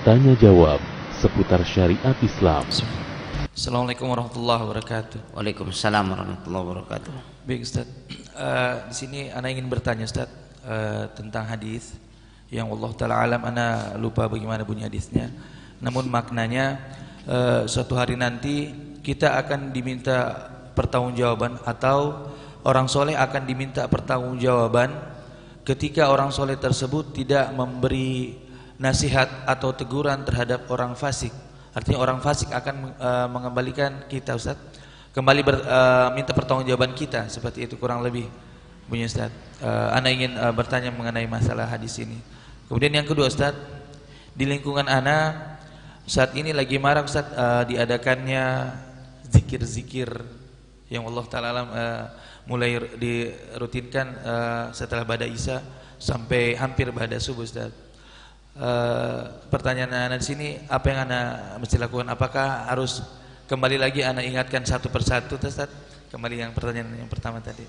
Tanya jawab seputar syariat Islam. Assalamualaikum warahmatullahi wabarakatuh. Waalaikumsalam warahmatullahi wabarakatuh. Baik Ustaz, uh, di sini ana ingin bertanya Ustaz uh, tentang hadis yang Allah taala alam ana lupa bagaimana bunyi hadisnya. Namun maknanya uh, suatu hari nanti kita akan diminta pertanggungjawaban atau orang soleh akan diminta pertanggungjawaban ketika orang soleh tersebut tidak memberi nasihat atau teguran terhadap orang fasik. Artinya orang fasik akan uh, mengembalikan kita Ustaz. Kembali ber, uh, minta pertanggungjawaban kita seperti itu kurang lebih bunyi Ustaz. uh, eh, ana ingin uh, bertanya mengenai masalah hadis ini. Kemudian yang kedua Ustaz, di lingkungan ana saat ini lagi marah Ustaz uh, diadakannya zikir-zikir yang Allah taala alam uh, mulai dirutinkan uh, setelah badai Isya sampai hampir badai subuh Ustaz e, pertanyaan anak di sini apa yang anak mesti lakukan? Apakah harus kembali lagi anak ingatkan satu persatu Ustaz? Kembali yang pertanyaan yang pertama tadi.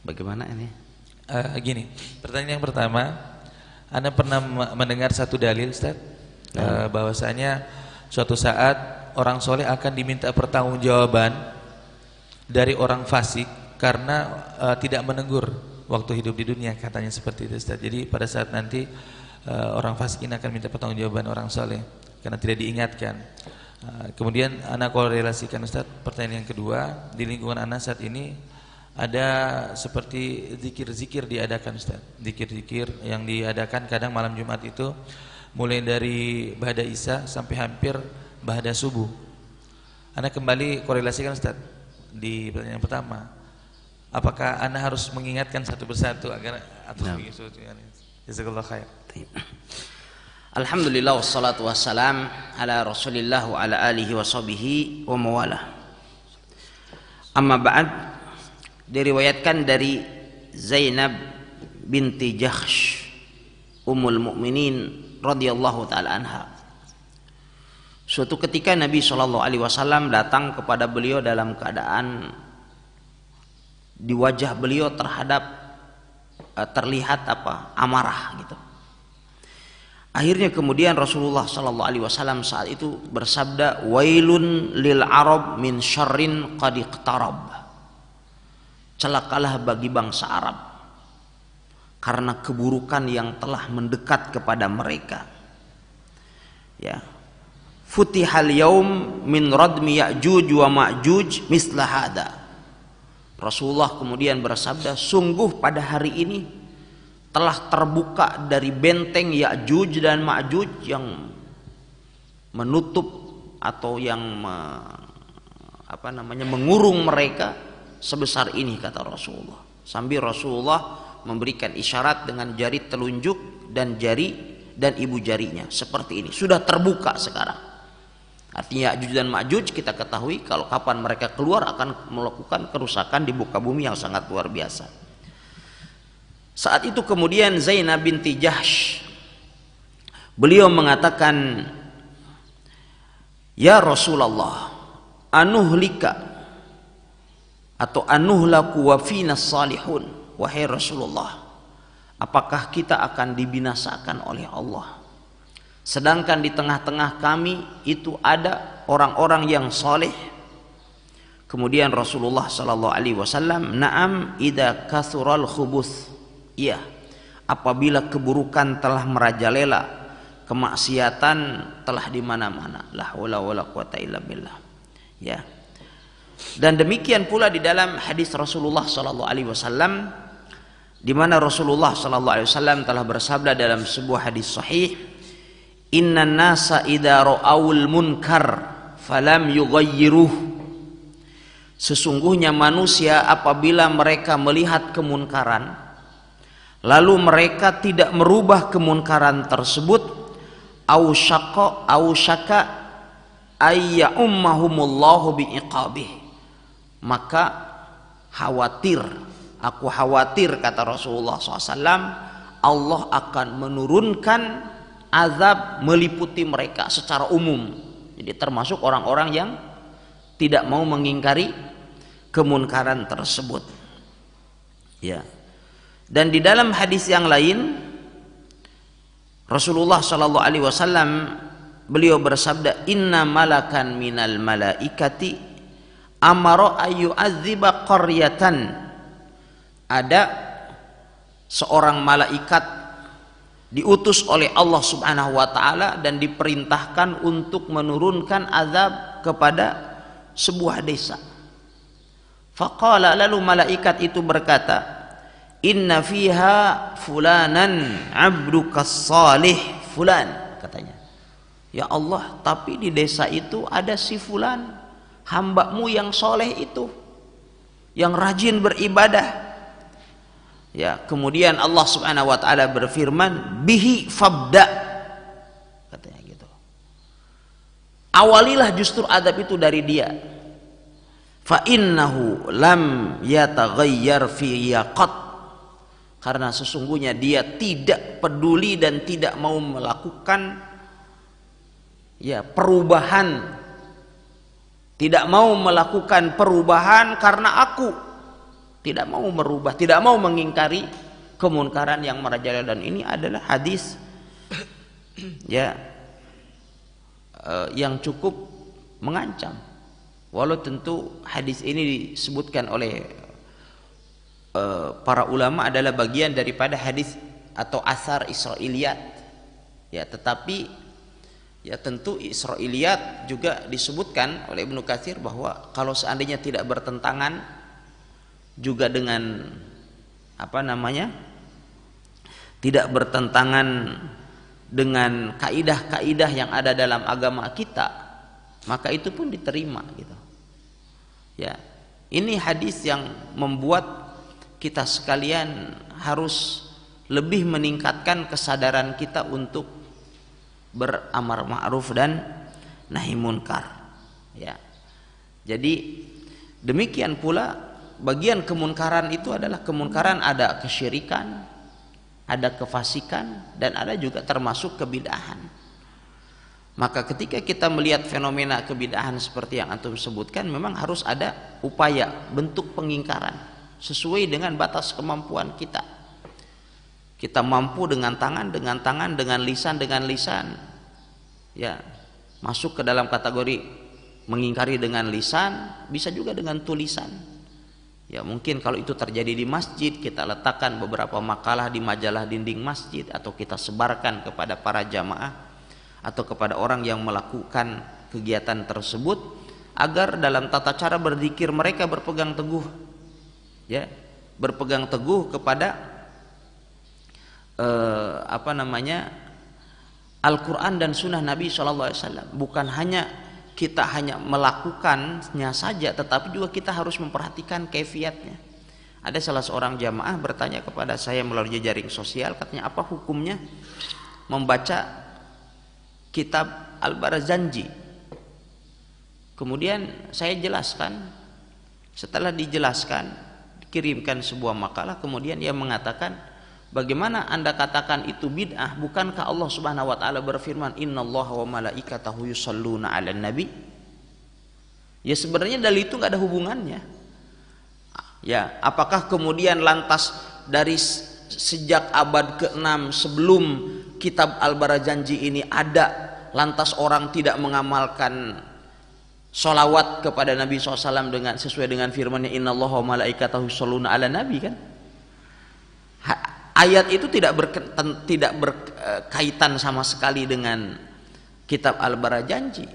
Bagaimana ini? e, gini, pertanyaan yang pertama, Anda pernah mendengar satu dalil Ustaz? Nah. bahwasanya suatu saat orang soleh akan diminta pertanggungjawaban dari orang fasik karena uh, tidak menegur waktu hidup di dunia katanya seperti itu Ustaz. Jadi pada saat nanti Eh, orang fasik ini akan minta pertanggungjawaban orang saleh karena tidak diingatkan. Eh, kemudian anak korelasikan Ustaz pertanyaan yang kedua di lingkungan anak saat ini ada seperti zikir-zikir diadakan Ustaz. Zikir-zikir yang diadakan kadang malam Jumat itu mulai dari bahada Isya sampai hampir bahada subuh. Anda kembali korelasikan Ustaz di pertanyaan pertama. Apakah Anda harus mengingatkan satu persatu agar atau nah. Jazakallah khair. Alhamdulillah wassalatu wassalam ala Rasulillah wa ala alihi wa sahbihi wa mawala. Amma ba'd diriwayatkan dari Zainab binti Jahsh Ummul Mukminin radhiyallahu taala anha. Suatu ketika Nabi Shallallahu alaihi wasallam datang kepada beliau dalam keadaan di wajah beliau terhadap eh, terlihat apa? amarah gitu Akhirnya kemudian Rasulullah Shallallahu Alaihi Wasallam saat itu bersabda, Wailun lil Arab min syarrin qadiqtarab. Celakalah bagi bangsa Arab karena keburukan yang telah mendekat kepada mereka. Ya. Futihal yaum min radmi ya'juj wa ma'juj mislahada. Rasulullah kemudian bersabda, sungguh pada hari ini telah terbuka dari benteng Ya'juj dan Ma'juj yang menutup atau yang me, apa namanya mengurung mereka sebesar ini kata Rasulullah. Sambil Rasulullah memberikan isyarat dengan jari telunjuk dan jari dan ibu jarinya seperti ini sudah terbuka sekarang. Artinya Ya'juj dan Ma'juj kita ketahui kalau kapan mereka keluar akan melakukan kerusakan di buka bumi yang sangat luar biasa. Saat itu kemudian Zainab binti Jahsh beliau mengatakan Ya Rasulullah anuhlika atau anuhlaku wa salihun wahai Rasulullah apakah kita akan dibinasakan oleh Allah sedangkan di tengah-tengah kami itu ada orang-orang yang soleh kemudian Rasulullah shallallahu alaihi wasallam na'am idza kathural khubus Iya, apabila keburukan telah merajalela, kemaksiatan telah di mana-mana. La haula wala quwata illa billah. Ya. Dan demikian pula di dalam hadis Rasulullah sallallahu alaihi wasallam di mana Rasulullah sallallahu alaihi wasallam telah bersabda dalam sebuah hadis sahih, "Inna nasa idza ra'awul munkar falam yughayyiruhu." Sesungguhnya manusia apabila mereka melihat kemunkaran lalu mereka tidak merubah kemunkaran tersebut au syaqa au syaka ayya ummahumullahu biiqabih maka khawatir aku khawatir kata Rasulullah SAW Allah akan menurunkan azab meliputi mereka secara umum jadi termasuk orang-orang yang tidak mau mengingkari kemunkaran tersebut ya yeah. Dan di dalam hadis yang lain Rasulullah Shallallahu alaihi wasallam beliau bersabda inna malakan minal malaikati amaro ayu aziba qaryatan ada seorang malaikat diutus oleh Allah Subhanahu wa taala dan diperintahkan untuk menurunkan azab kepada sebuah desa. Faqala lalu malaikat itu berkata, inna fiha fulanan abdukas salih fulan katanya ya Allah tapi di desa itu ada si fulan hambamu yang soleh itu yang rajin beribadah ya kemudian Allah subhanahu wa ta'ala berfirman bihi fabda katanya gitu awalilah justru adab itu dari dia fa innahu lam yataghayyar fi yaqat karena sesungguhnya dia tidak peduli dan tidak mau melakukan ya perubahan tidak mau melakukan perubahan karena aku tidak mau merubah tidak mau mengingkari kemunkaran yang merajalela dan ini adalah hadis ya eh, yang cukup mengancam walau tentu hadis ini disebutkan oleh Eh, para ulama adalah bagian daripada hadis atau asar Israiliyat ya tetapi ya tentu Israiliyat juga disebutkan oleh Ibnu Katsir bahwa kalau seandainya tidak bertentangan juga dengan apa namanya tidak bertentangan dengan kaidah-kaidah yang ada dalam agama kita maka itu pun diterima gitu ya ini hadis yang membuat kita sekalian harus lebih meningkatkan kesadaran kita untuk beramar ma'ruf dan nahi munkar ya jadi demikian pula bagian kemunkaran itu adalah kemunkaran ada kesyirikan ada kefasikan dan ada juga termasuk kebidahan maka ketika kita melihat fenomena kebidahan seperti yang antum sebutkan memang harus ada upaya bentuk pengingkaran sesuai dengan batas kemampuan kita. Kita mampu dengan tangan, dengan tangan, dengan lisan, dengan lisan. Ya, masuk ke dalam kategori mengingkari dengan lisan, bisa juga dengan tulisan. Ya, mungkin kalau itu terjadi di masjid, kita letakkan beberapa makalah di majalah dinding masjid atau kita sebarkan kepada para jamaah atau kepada orang yang melakukan kegiatan tersebut agar dalam tata cara berzikir mereka berpegang teguh ya berpegang teguh kepada eh, apa namanya Al-Quran dan Sunnah Nabi Shallallahu Alaihi Wasallam bukan hanya kita hanya melakukannya saja tetapi juga kita harus memperhatikan kefiatnya ada salah seorang jamaah bertanya kepada saya melalui jaring sosial katanya apa hukumnya membaca kitab Al-Barazanji kemudian saya jelaskan setelah dijelaskan kirimkan sebuah makalah kemudian ia mengatakan bagaimana anda katakan itu bid'ah bukankah Allah subhanahu wa ta'ala berfirman innallaha wa malaikatahu yusalluna ala nabi ya sebenarnya dari itu nggak ada hubungannya ya apakah kemudian lantas dari sejak abad ke-6 sebelum kitab al-barajanji ini ada lantas orang tidak mengamalkan solawat kepada Nabi SAW dengan sesuai dengan firmannya Inna Allah malaikatahu sholuna ala Nabi kan ha, ayat itu tidak berkaitan, tidak berkaitan eh, sama sekali dengan kitab Al-Bara janji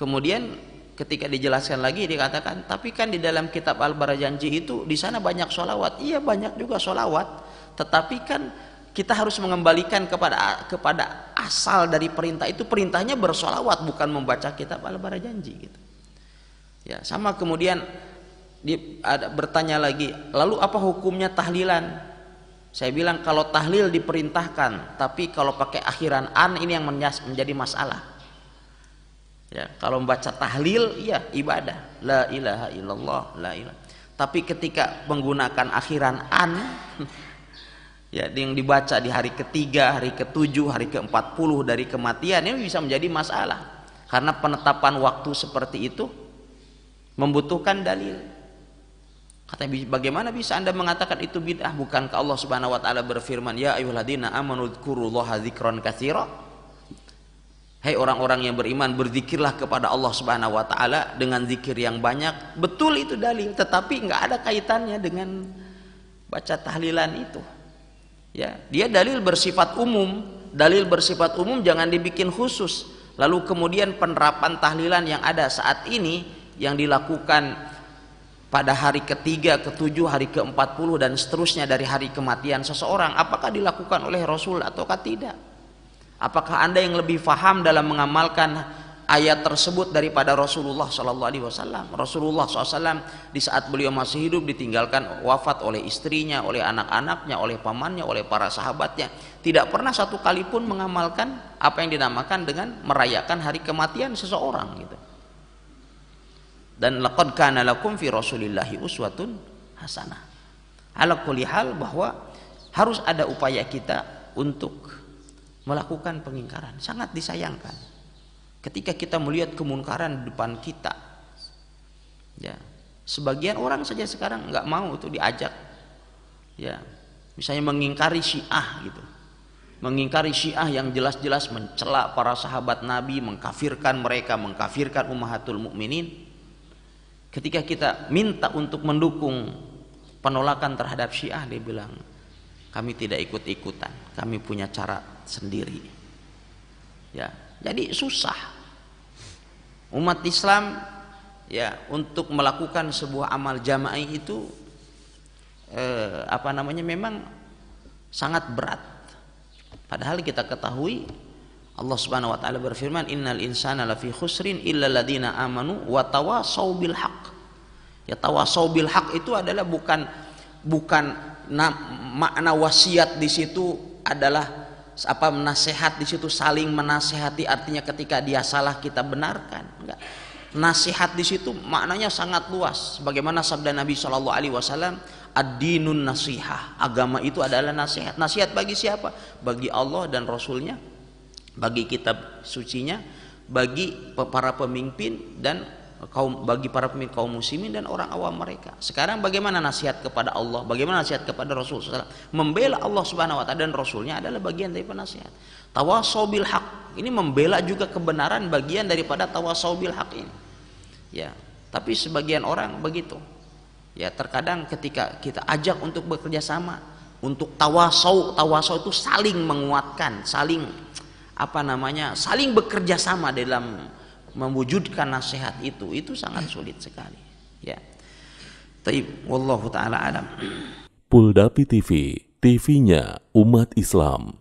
kemudian ketika dijelaskan lagi dikatakan tapi kan di dalam kitab Al-Bara janji itu di sana banyak solawat iya banyak juga solawat tetapi kan kita harus mengembalikan kepada kepada asal dari perintah itu perintahnya bersolawat bukan membaca kitab al-bara janji gitu ya sama kemudian di, ada, bertanya lagi lalu apa hukumnya tahlilan saya bilang kalau tahlil diperintahkan tapi kalau pakai akhiran an ini yang menjadi masalah ya kalau membaca tahlil ya ibadah la ilaha illallah la ilaha tapi ketika menggunakan akhiran an ya yang dibaca di hari ketiga, hari ketujuh, hari ke puluh dari kematian ini bisa menjadi masalah. Karena penetapan waktu seperti itu membutuhkan dalil. Kata bagaimana bisa Anda mengatakan itu bid'ah? Bukankah Allah Subhanahu wa taala berfirman, "Ya ayyuhalladzina amanud dzkurullaha dzikran kasiro. Hai hey, orang-orang yang beriman, berzikirlah kepada Allah Subhanahu wa taala dengan zikir yang banyak. Betul itu dalil, tetapi nggak ada kaitannya dengan baca tahlilan itu. Ya, dia dalil bersifat umum. Dalil bersifat umum jangan dibikin khusus. Lalu kemudian penerapan tahlilan yang ada saat ini yang dilakukan pada hari ketiga, ketujuh, hari keempat puluh, dan seterusnya dari hari kematian seseorang apakah dilakukan oleh Rasul ataukah tidak? Apakah Anda yang lebih faham dalam mengamalkan ayat tersebut daripada Rasulullah Shallallahu Alaihi Wasallam. Rasulullah SAW di saat beliau masih hidup ditinggalkan wafat oleh istrinya, oleh anak-anaknya, oleh pamannya, oleh para sahabatnya. Tidak pernah satu kali pun mengamalkan apa yang dinamakan dengan merayakan hari kematian seseorang gitu. Dan laqad kana lakum fi Rasulillahi uswatun hasanah. Ala kulli hal bahwa harus ada upaya kita untuk melakukan pengingkaran. Sangat disayangkan ketika kita melihat kemunkaran di depan kita ya sebagian orang saja sekarang nggak mau itu diajak ya misalnya mengingkari syiah gitu mengingkari syiah yang jelas-jelas mencela para sahabat nabi mengkafirkan mereka mengkafirkan ummahatul mukminin ketika kita minta untuk mendukung penolakan terhadap syiah dia bilang kami tidak ikut-ikutan kami punya cara sendiri ya jadi susah umat Islam ya untuk melakukan sebuah amal jama'i itu eh, apa namanya memang sangat berat. Padahal kita ketahui Allah Subhanahu wa taala berfirman innal insana lafi khusrin illa ladina amanu wa tawasau bil haq. Ya tawasau bil haq itu adalah bukan bukan na, makna wasiat di situ adalah apa nasihat di situ saling menasehati artinya ketika dia salah kita benarkan enggak nasihat di situ maknanya sangat luas bagaimana sabda Nabi Shallallahu alaihi wasallam ad nasihah agama itu adalah nasihat nasihat bagi siapa bagi Allah dan rasulnya bagi kitab sucinya bagi para pemimpin dan kaum bagi para pemimpin kaum muslimin dan orang awam mereka. Sekarang bagaimana nasihat kepada Allah, bagaimana nasihat kepada Rasul Membela Allah Subhanahu wa taala dan Rasulnya adalah bagian dari penasihat. Tawasau bil haq. Ini membela juga kebenaran bagian daripada tawasau bil haq ini. Ya, tapi sebagian orang begitu. Ya, terkadang ketika kita ajak untuk bekerja sama, untuk tawasau, tawasau itu saling menguatkan, saling apa namanya? saling bekerja sama dalam mewujudkan nasihat itu itu sangat sulit sekali ya Taib wallahu taala alam Puldapi TV TV-nya umat Islam